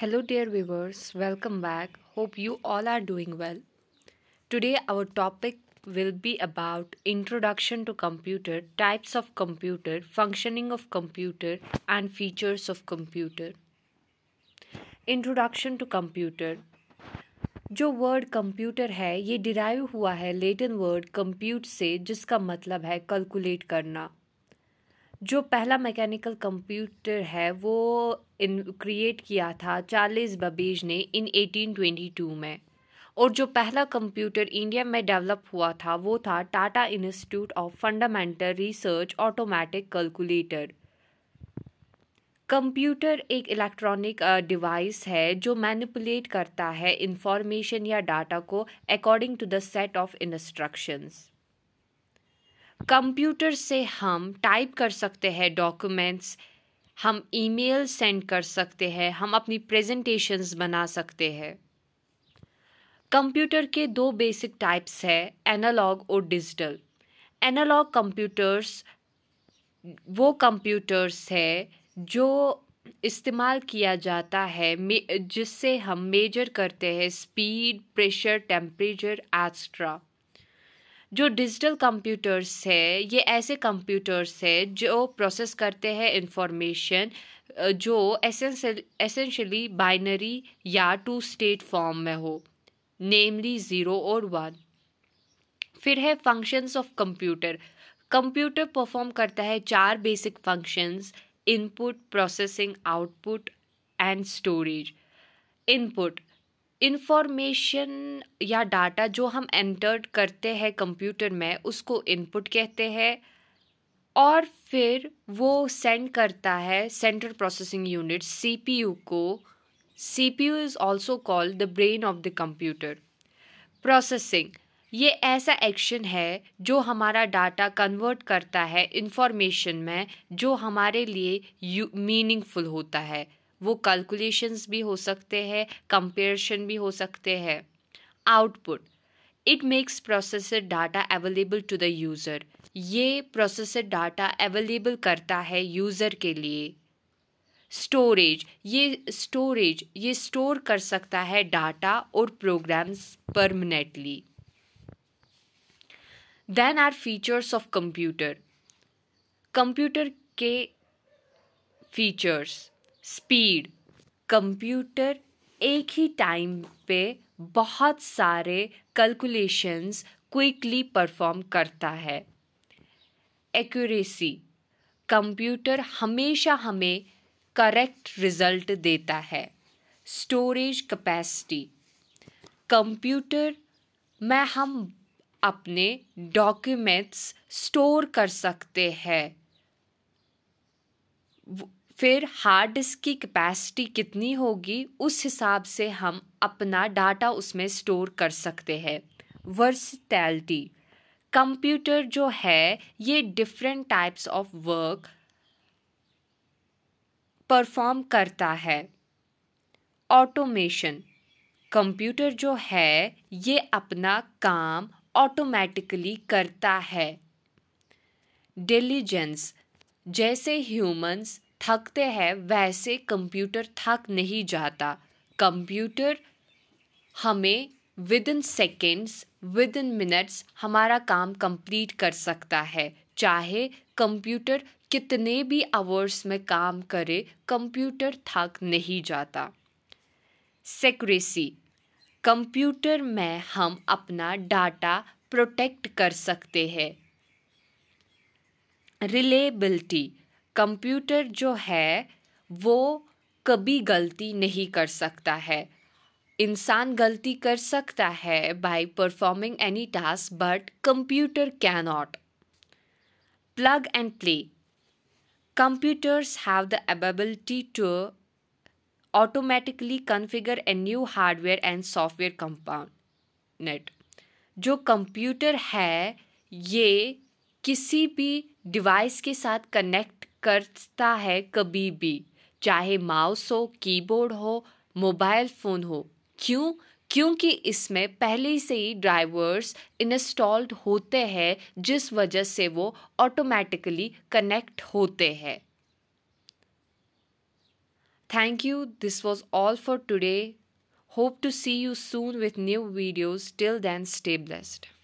Hello, dear viewers, welcome back. Hope you all are doing well. Today, our topic will be about introduction to computer, types of computer, functioning of computer, and features of computer. Introduction to computer. जो word computer है ये derive हुआ है Latin word compute से जिसका मतलब है calculate करना जो पहला मैकेनिकल कंप्यूटर है वो इन क्रिएट किया था चार्लिस बबेज ने इन 1822 में और जो पहला कंप्यूटर इंडिया में डेवलप हुआ था वो था Tata institute of fundamental research automatic calculator computer एक इलेक्ट्रॉनिक डिवाइस है जो मैनिपुलेट करता है इंफॉर्मेशन या डाटा को according to the set of instructions computer से हम टाइप कर सकते हैं डॉक्यूमेंट्स हम ईमेल सेंड कर सकते हैं हम अपनी प्रेजेंटेशंस बना सकते हैं कंप्यूटर के दो बेसिक टाइप्स हैं एनालॉग और डिजिटल एनालॉग कंप्यूटर्स वो कंप्यूटर्स है जो इस्तेमाल किया जाता है जिससे हम मेजर करते हैं स्पीड प्रेशर टेम्परेचर एक्स्ट्रा जो डिजिटल कंप्यूटर्स है ये ऐसे कंप्यूटर्स है जो प्रोसेस करते हैं इंफॉर्मेशन जो एसेंशियली एसेंशली बाइनरी या टू स्टेट फॉर्म में हो नेमली ज़ीरो और वन फिर है functions of computer computer perform करता है चार basic functions input processing output and storage input information या डाटा जो हम एंटर्ड करते हैं कंप्यूटर में उसको इनपुट कहते हैं और फिर वो सेंड करता है सेंट्रल प्रोसेसिंग यूनिट सीपीयू को CPU is also called the brain of the computer processing ये ऐसा एक्शन है जो हमारा डाटा कन्वर्ट करता है इन्फॉर्मेशन में जो हमारे लिए मीनिंगफुल होता है वो कैलकुलेशंस भी हो सकते हैं कंपेरिशन भी हो सकते हैं output it makes processor data available to the user ये प्रोसेसर डाटा अवेलेबल करता है यूज़र के लिए स्टोरेज ये स्टोरेज ये स्टोर कर सकता है डाटा और programs permanently then are features of computer computer के फीचर्स स्पीड कंप्यूटर एक ही टाइम पे बहुत सारे कैलकुलेशंस क्विकली परफॉर्म करता है एक्यूरेसी कंप्यूटर हमेशा हमें करेक्ट रिजल्ट देता है स्टोरेज कैपेसिटी कंप्यूटर में हम अपने डॉक्यूमेंट्स स्टोर कर सकते हैं फिर हार्ड डिस्क की कैपेसिटी कितनी होगी उस हिसाब से हम अपना डाटा उसमें स्टोर कर सकते हैं वर्सटैलिटी कंप्यूटर जो है ये different types of work perform करता है ऑटोमेशन कंप्यूटर जो है ये अपना काम ऑटोमेटिकली करता है डिलीजेंस जैसे ह्यूमंस थकते हैं वैसे कंप्यूटर थक नहीं जाता कंप्यूटर हमें within seconds within minutes हमारा काम कंप्लीट कर सकता है चाहे कंप्यूटर कितने भी आवर्स में काम करे कंप्यूटर थक नहीं जाता सेक्रेसी कंप्यूटर में हम अपना डाटा प्रोटेक्ट कर सकते हैं रिलेबिलिटी कंप्यूटर जो है वो कभी गलती नहीं कर सकता है इंसान गलती कर सकता है by performing any task but computer not plug and play computers have the ability to automatically configure a new hardware and software compound net जो कंप्यूटर है ये किसी भी डिवाइस के साथ कनेक्ट करता है कभी भी चाहे माउस हो कीबोर्ड हो मोबाइल फ़ोन हो क्यों क्योंकि इसमें पहले से ही ड्राइवर्स इंस्टॉल्ड होते हैं जिस वजह से वो ऑटोमेटिकली कनेक्ट होते हैं thank you this was all for today hope to see you soon with new videos till then stay blessed